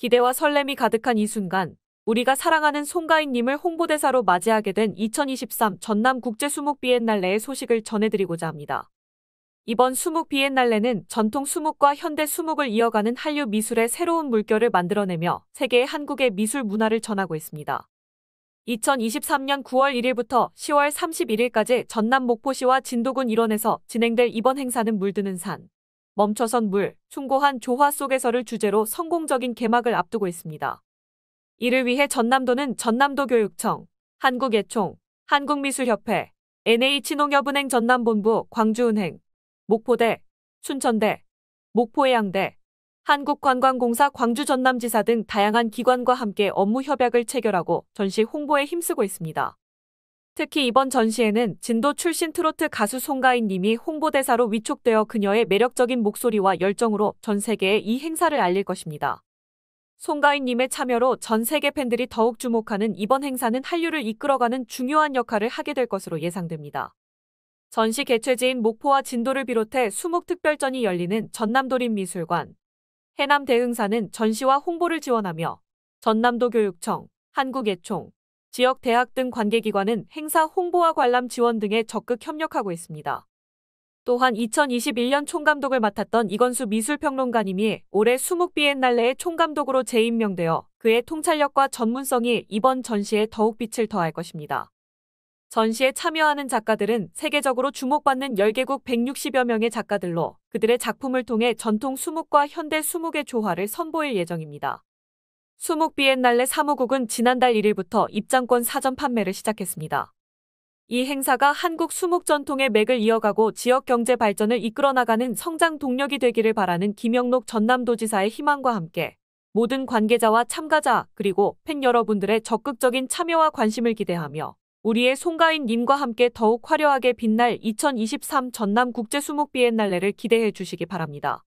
기대와 설렘이 가득한 이 순간 우리가 사랑하는 송가인님을 홍보대사로 맞이하게 된 2023 전남 국제수목 비엔날레의 소식을 전해드리고자 합니다. 이번 수목 비엔날레는 전통 수목과 현대 수목을 이어가는 한류 미술의 새로운 물결을 만들어내며 세계의 한국의 미술 문화를 전하고 있습니다. 2023년 9월 1일부터 10월 31일까지 전남 목포시와 진도군 일원에서 진행될 이번 행사는 물드는 산, 멈춰선 물, 숭고한 조화 속에서를 주제로 성공적인 개막을 앞두고 있습니다. 이를 위해 전남도는 전남도교육청, 한국예총, 한국미술협회, NH농협은행 전남본부 광주은행, 목포대, 춘천대, 목포해양대, 한국관광공사 광주전남지사 등 다양한 기관과 함께 업무 협약을 체결하고 전시 홍보에 힘쓰고 있습니다. 특히 이번 전시회는 진도 출신 트로트 가수 송가인 님이 홍보대사로 위촉되어 그녀의 매력적인 목소리와 열정으로 전 세계에 이 행사를 알릴 것입니다. 송가인 님의 참여로 전 세계 팬들이 더욱 주목하는 이번 행사는 한류를 이끌어가는 중요한 역할을 하게 될 것으로 예상됩니다. 전시 개최지인 목포와 진도를 비롯해 수목특별전이 열리는 전남도림미술관 해남대흥사는 전시와 홍보를 지원하며 전남도 교육청, 한국예총, 지역 대학 등 관계기관은 행사 홍보와 관람 지원 등에 적극 협력하고 있습니다. 또한 2021년 총감독을 맡았던 이건수 미술평론가님이 올해 수묵 비엔날레의 총감독으로 재임명되어 그의 통찰력과 전문성이 이번 전시에 더욱 빛을 더할 것입니다. 전시에 참여하는 작가들은 세계적으로 주목받는 10개국 160여 명의 작가들로 그들의 작품을 통해 전통 수묵과 현대 수묵의 조화를 선보일 예정입니다. 수목 비엔날레 사무국은 지난달 1일부터 입장권 사전 판매를 시작했습니다. 이 행사가 한국 수목 전통의 맥을 이어가고 지역 경제 발전을 이끌어 나가는 성장 동력이 되기를 바라는 김영록 전남도지사의 희망과 함께 모든 관계자와 참가자 그리고 팬 여러분들의 적극적인 참여와 관심을 기대하며 우리의 송가인 님과 함께 더욱 화려하게 빛날 2023 전남 국제 수목 비엔날레를 기대해 주시기 바랍니다.